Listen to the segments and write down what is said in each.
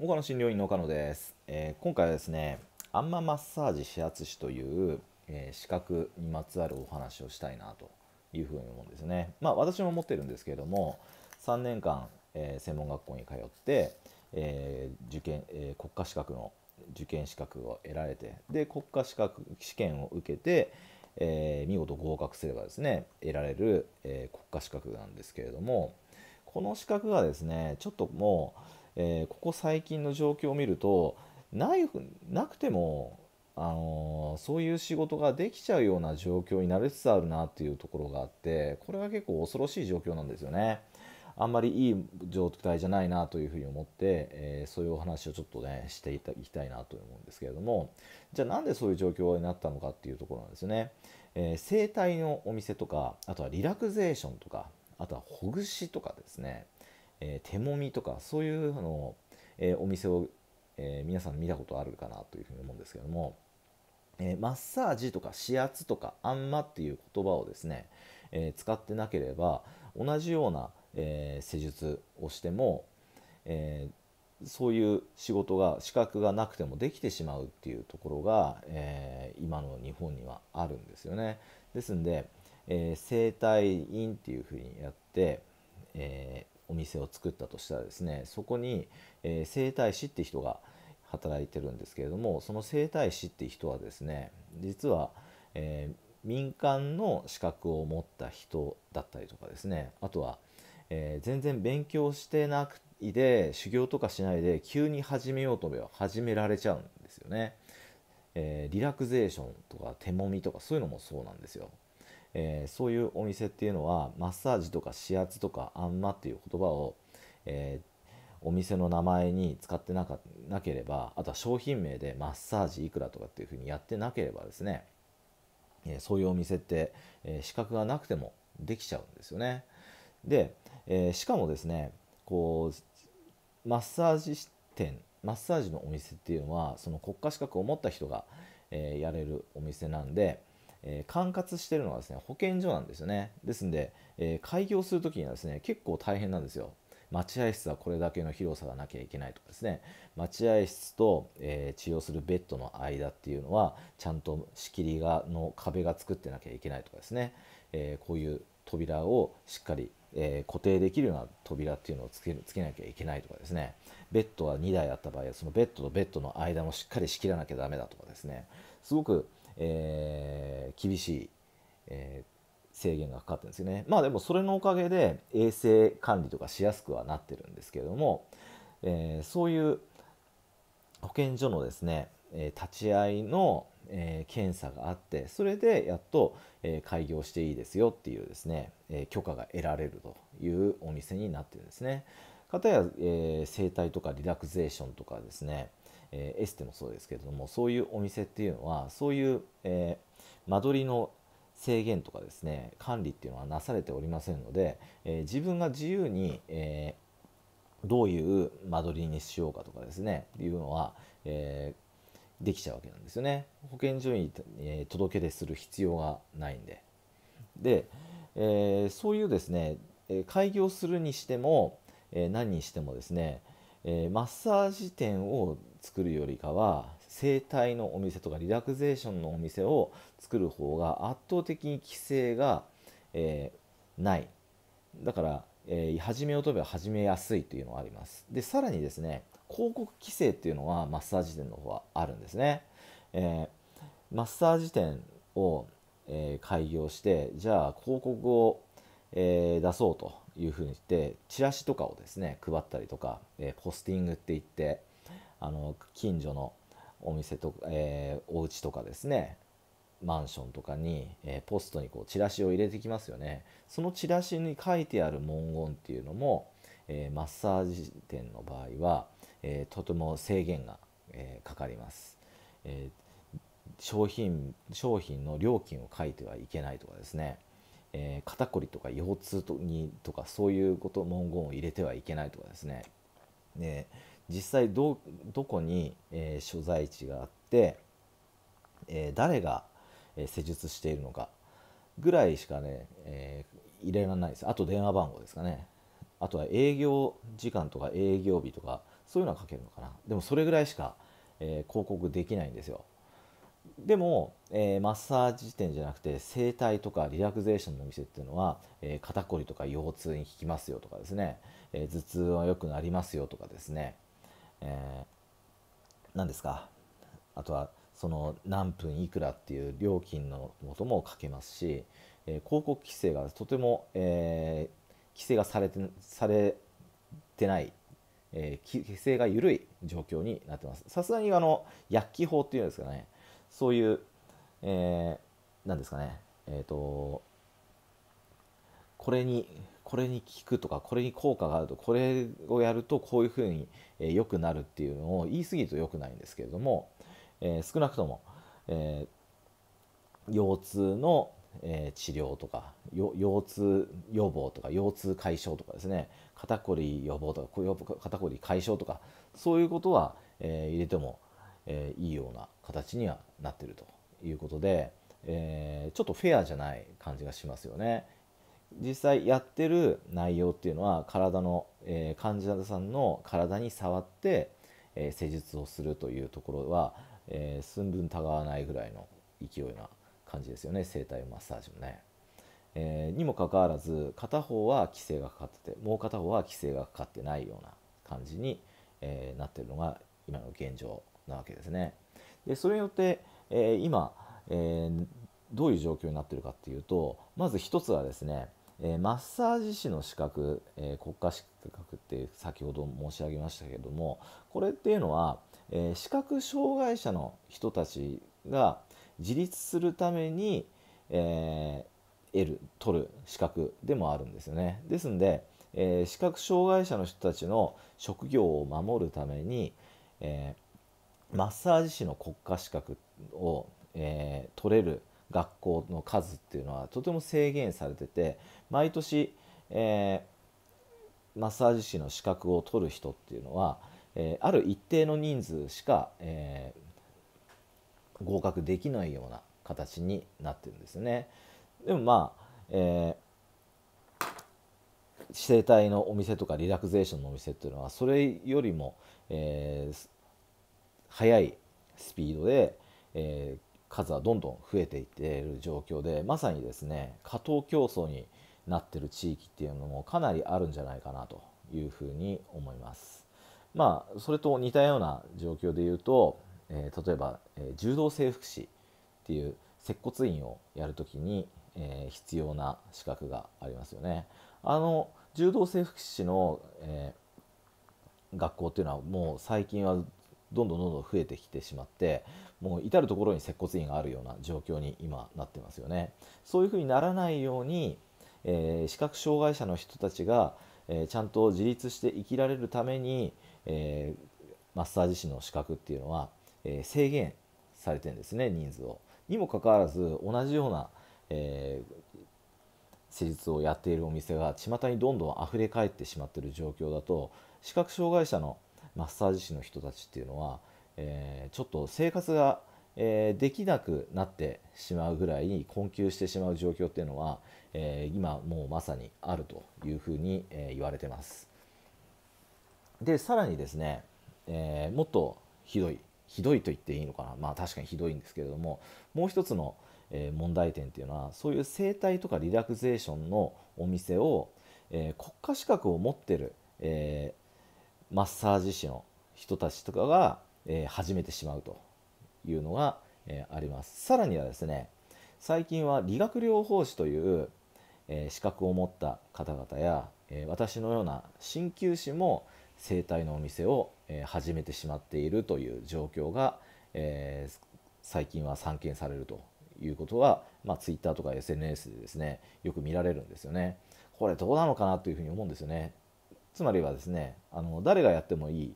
岡野診療院の岡野です、えー、今回はですねあんまマッサージ指圧師という、えー、資格にまつわるお話をしたいなというふうに思うんですねまあ私も持ってるんですけれども3年間、えー、専門学校に通って、え受験、え国家資格の受験資格を得られてで国家資格試験を受けて、え見事合格すればですね得られる、え国家資格なんですけれどもこの資格がですねちょっともうえー、ここ最近の状況を見るとないなくても、あのー、そういう仕事ができちゃうような状況になりつつあるなっていうところがあってこれが結構恐ろしい状況なんですよね。あんまりいい状態じゃないなというふうに思って、えー、そういうお話をちょっとねしていきたいなと思うんですけれどもじゃあなんでそういう状況になったのかっていうところなんですよね、えー、整体のお店とかあとはリラクゼーションとかあとはほぐしとかですねえー、手もみとかそういうのえー、お店を、えー、皆さん見たことあるかなというふうに思うんですけども、えマッサージとか指圧とかあんまっていう言葉をですね、え使ってなければ同じような、え施術をしても、えそういう仕事が資格がなくてもできてしまうっていうところが、え今の日本にはあるんですよね。ですんで、え整体院っていうふうにやって、えお店を作ったとしたらですねそこに、えー、整体師って人が働いてるんですけれどもその整体師って人はですね実は、えー、民間の資格を持った人だったりとかですねあとは、えー、全然勉強してなくで修行とかしないで急に始めようと思えば始められちゃうんですよね。えリラクゼーションとか手もみとかそういうのもそうなんですよ。えー、そういうお店っていうのはマッサージとか指圧とかあんまっていう言葉を、えー、お店の名前に使ってなかなければあとは商品名でマッサージいくらとかっていうふうにやってなければですね、えー、そういうお店って、え資格がなくてもできちゃうんですよね。で、えしかもですねこうマッサージ店マッサージのお店っていうのはその国家資格を持った人が、えやれるお店なんで、えー、管轄してるのはですね保健所なんですよねですんで、えー、開業する時にはですね結構大変なんですよ待合室はこれだけの広さがなきゃいけないとかですね待合室と、えー、治療するベッドの間っていうのはちゃんと仕切りがの壁が作ってなきゃいけないとかですね、えこういう扉をしっかりえー、固定できるような扉っていうのをつけつけなきゃいけないとかですねベッドは2台あった場合はそのベッドとベッドの間もしっかり仕切らなきゃだめだとかですねすごく、えー、厳しい、えー、制限がかかってるんですよね。まあでもそれのおかげで衛生管理とかしやすくはなってるんですけれども、えー、そういう保健所のですね、え立ち会いの、え検査があってそれでやっと、え開業していいですよっていうですね、え許可が得られるというお店になってるんですね。かたや、えー、整体とかリラクゼーションとかですね、えー、エステもそうですけれどもそういうお店っていうのはそういう、えー、間取りの制限とかですね管理っていうのはなされておりませんので、えー、自分が自由に、えどういう間取りにしようかとかですねいうのは、えできちゃうわけなんですよね保健所に、え届け出する必要がないんでで、えそういうですね開業するにしても、え何にしてもですねえー、マッサージ店を作るよりかは整体のお店とかリラクゼーションのお店を作る方が圧倒的に規制が、えー、ないだから、えー、始めようと思ば始めやすいというのがありますでさらにですね広告規制っていうのはマッサージ店の方はあるんですね、えー、マッサージ店を、え開業してじゃあ広告をえー、出そうというふうにしてチラシとかをですね配ったりとか、えー、ポスティングって言ってあの近所のお店とか、えー、お家とかですねマンションとかに、えー、ポストにこうチラシを入れてきますよねそのチラシに書いてある文言っていうのも、えー、マッサージ店の場合は、えー、とても制限が、えかかります、え商品商品の料金を書いてはいけないとかですねえー、肩こりとか腰痛とにとかそういうこと文言を入れてはいけないとかですねで実際どどこに、えー、所在地があって、えー、誰が、え施術しているのかぐらいしかね、え入れられないですあと電話番号ですかねあとは営業時間とか営業日とかそういうのは書けるのかなでもそれぐらいしか、え広告できないんですよでも、えー、マッサージ店じゃなくて整体とかリラクゼーションの店っていうのは、えー、肩こりとか腰痛に効きますよとかですね、え頭痛は良くなりますよとかですね、え何ですかあとはその何分いくらっていう料金のもともかけますし、え広告規制がとても、え規制がされてされてないえー、規制が緩い状況になってます。さすがにあの薬機法っていうんですかね、そういう、えー、なんですかね、えっ、ー、と、これに、これに効くとか、これに効果があると、これをやるとこういうふうに良、えー、くなるっていうのを言い過ぎると良くないんですけれども、えー、少なくとも、えー、腰痛の、えー、治療とか腰痛予防とか腰痛解消とかですね肩こり予防とか肩こり解消とかそういうことは、えー、入れてもえー、いいような形にはなってるということで、えー、ちょっとフェアじゃない感じがしますよね。実際やってる内容っていうのは体の、えー、患者さんの体に触って、え施術をするというところは、え寸分たがわないぐらいの勢いな感じですよね整体マッサージもね。えー、にもかかわらず片方は規制がかかっててもう片方は規制がかかってないような感じに、えー、なってるのが今の現状なわけですね。でそれによって、えー、今、えー、どういう状況になってるかっていうとまず一つはですね、えー、マッサージ師の資格、え国家資格って先ほど申し上げましたけどもこれっていうのは、え視覚障害者の人たちが自立するために、え得る取る資格でもあるんですよね。ですんで、え視覚障害者の人たちの職業を守るために、えーマッサージ師の国家資格を、えー、取れる学校の数っていうのはとても制限されてて毎年、えー、マッサージ師の資格を取る人っていうのは、えー、ある一定の人数しか、えー、合格できないような形になってるんですね。でもまあ、えー、整体のお店とかリラクゼーションのお店っていうのはそれよりも、えー、速いスピードで、えー、数はどんどん増えていっている状況でまさにですね過当競争になってる地域っていうのもかなりあるんじゃないかなというふうに思います。まあそれと似たような状況で言うと、えー、例えば、えー、柔道整復師っていう接骨院をやるときに、えー、必要な資格がありますよね。あの柔道整復師の、えー、学校っていうのはもう最近はどんどんどんどん増えてきてしまってもう至る所に接骨院があるような状況に今なってますよね。そういうふうにならないように、えー、視覚障害者の人たちが、えー、ちゃんと自立して生きられるために、えー、マッサージ師の資格っていうのは、え制限されてんですね人数を。にもかかわらず同じような、え施術をやっているお店が巷にどんどん溢れ返ってしまってる状況だと視覚障害者のマッサージ師の人たちっていうのは、えー、ちょっと生活が、えー、できなくなってしまうぐらい困窮してしまう状況っていうのは、えー、今もうまさにあるというふうに、えー、言われてます。でさらにですね、えー、もっとひどいひどいと言っていいのかなまあ確かにひどいんですけれどももう一つの、え問題点っていうのはそういう整体とかリラクゼーションのお店を、えー、国家資格を持ってる、えー、マッサージ師の人たちとかが、えー、始めてしまうというのが、えー、あります。さらにはですね最近は理学療法士という、えー、資格を持った方々や、え私のような鍼灸師も整体のお店を、え始めてしまっているという状況が、え最近は散見されるということは、まあ、Twitter とか SNS でですねよく見られるんですよね。これどうなのかなというふうに思うんですよね。つまりはですねあの誰がやってもいい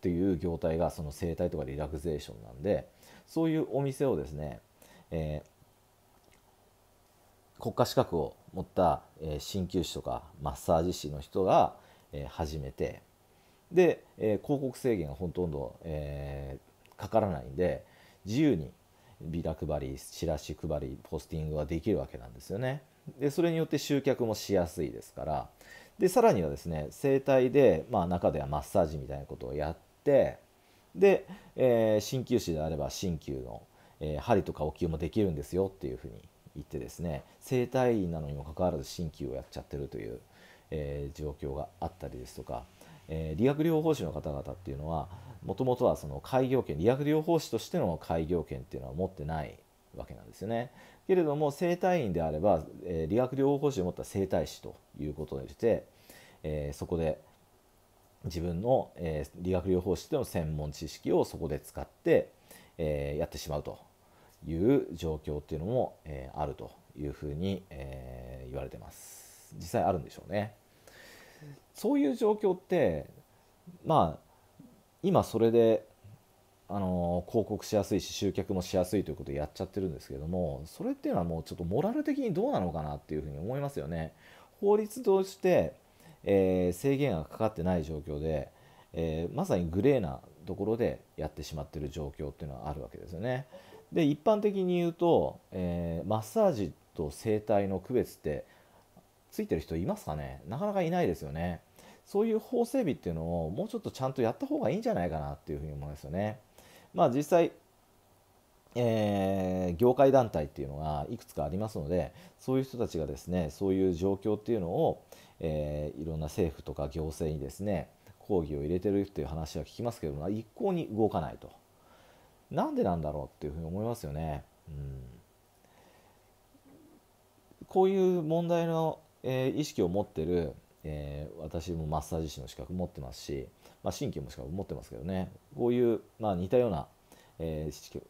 という業態がその生態とかリラクゼーションなんでそういうお店をですね、えー、国家資格を持った、え鍼灸師とかマッサージ師の人が、えー、始めてで、えー、広告制限がほとんど、えー、かからないんで自由にビラ配りチラシ配りポスティングができるわけなんですよね。でそれによって集客もしやすいですからでさらにはですね整体で、まあ、中ではマッサージみたいなことをやってで、え鍼、ー、灸師であれば鍼灸の、えー、針とかお灸もできるんですよっていうふうに言ってですね整体院なのにもかかわらず鍼灸をやっちゃってるという、えー、状況があったりですとか、え理学療法士の方々っていうのはもともとはその開業権理学療法士としての開業権っていうのは持ってないわけなんですよね。けれども整体院であれば、えー、理学療法士を持った整体師ということでして、えー、そこで自分の、えー、理学療法士との専門知識をそこで使って、えー、やってしまうという状況っていうのも、えー、あるというふうに、えー、言われてます。実際あるんでしょうね。そういう状況ってまあ今それであの広告しやすいし集客もしやすいということでやっちゃってるんですけどもそれっていうのはもうちょっとモラル的にどうなのかなっていうふうに思いますよね。法律として、えー、制限がかかってない状況で、えー、まさにグレーなところでやってしまってる状況っていうのはあるわけですよね。で一般的に言うと、えー、マッサージと整体の区別ってついてる人いますかねなかなかいないですよね。そういう法整備っていうのをもうちょっとちゃんとやった方がいいんじゃないかなっていうふうに思いますよね。まあ、実際、えー、業界団体っていうのがいくつかありますのでそういう人たちがですねそういう状況っていうのを、えー、いろんな政府とか行政にですね抗議を入れてるっていう話は聞きますけども一向に動かないとなんでなんだろうっていうふうに思いますよね。うんこういう問題の、えー、意識を持ってるえー、私もマッサージ師の資格持ってますし、まあ、神経も資格持ってますけどねこういう、まあ、似たような、えー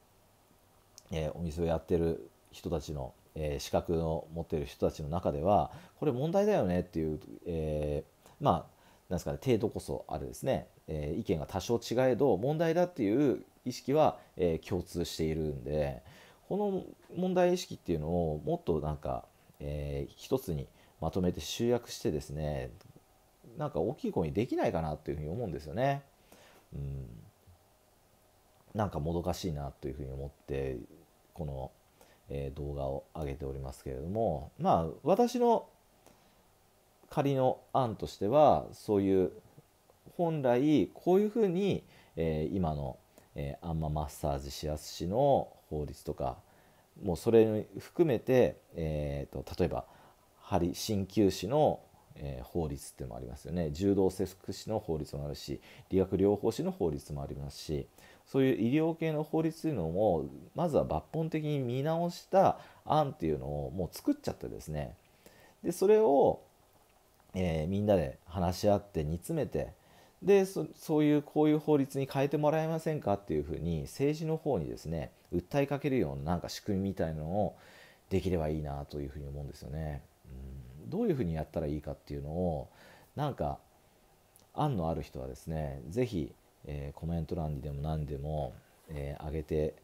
えー、お店をやってる人たちの、えー、資格を持ってる人たちの中ではこれ問題だよねっていう、えー、まあなんですかね程度こそあれですね、えー、意見が多少違えど問題だっていう意識は、えー、共通しているんでこの問題意識っていうのをもっとなんか、えー、一つにまとめて集約してですねなんか大きい声にできないかなというふうに思うんですよね。うん、なんかもどかしいなというふうに思ってこの、えー、動画を上げておりますけれどもまあ私の仮の案としてはそういう本来こういうふうに、えー、今の、えー、アンママッサージ指圧師の法律とかもうそれ含めて、えーと例えば針鍼灸師の、えー、法律っていうのもありますよね柔道整復師の法律もあるし理学療法士の法律もありますしそういう医療系の法律というのもまずは抜本的に見直した案っていうのをもう作っちゃってですねでそれを、えー、みんなで話し合って煮詰めてでそういうこういう法律に変えてもらえませんかっていうふうに政治の方にですね訴えかけるようななんか仕組みみたいなのをできればいいなというふうに思うんですよね。どういうふうにやったらいいかっていうのをなんか案のある人はですね是非、えー、コメント欄にでも何でも、えー、上げて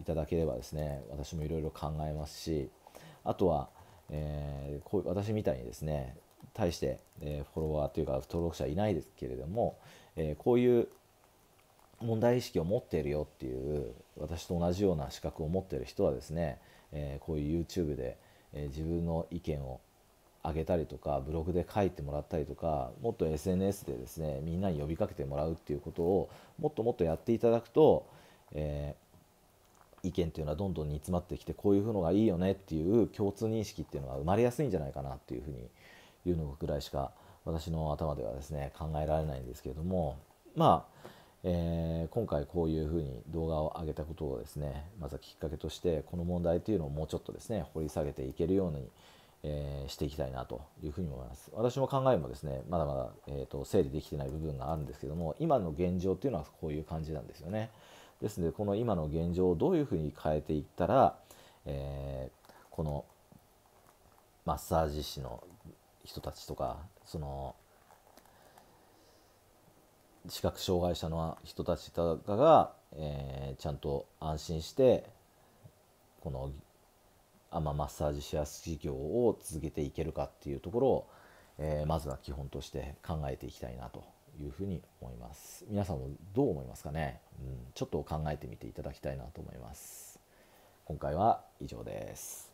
いただければですね私もいろいろ考えますしあとは、えー、こう私みたいにですね対して、えフォロワーというか登録者いないですけれども、えこういう問題意識を持っているよっていう私と同じような資格を持っている人はですね、えこういう YouTube で、え自分の意見をあげたりとかブログで書いてもらったりとかもっと SNS でですねみんなに呼びかけてもらうっていうことをもっともっとやっていただくと、えー、意見っていうのはどんどん煮詰まってきてこういうのがいいよねっていう共通認識っていうのが生まれやすいんじゃないかなっていうふうに言うのぐらいしか私の頭ではですね考えられないんですけれどもまあえー、今回こういうふうに動画を上げたことをですねまずはきっかけとしてこの問題というのをもうちょっとですね掘り下げていけるようにえー、していきたいなというふうに思います。私も考えもですねまだまだ、えーと、整理できてない部分があるんですけども今の現状っていうのはこういう感じなんですよね。ですのでこの今の現状をどういうふうに変えていったら、えー、このマッサージ師の人たちとかその視覚障害者の人たちとかが、えー、ちゃんと安心してこのあまあ、マッサージシェア事業を続けていけるかっていうところを、えー、まずは基本として考えていきたいなというふうに思います皆さんもどう思いますかね、うん、ちょっと考えてみていただきたいなと思います今回は以上です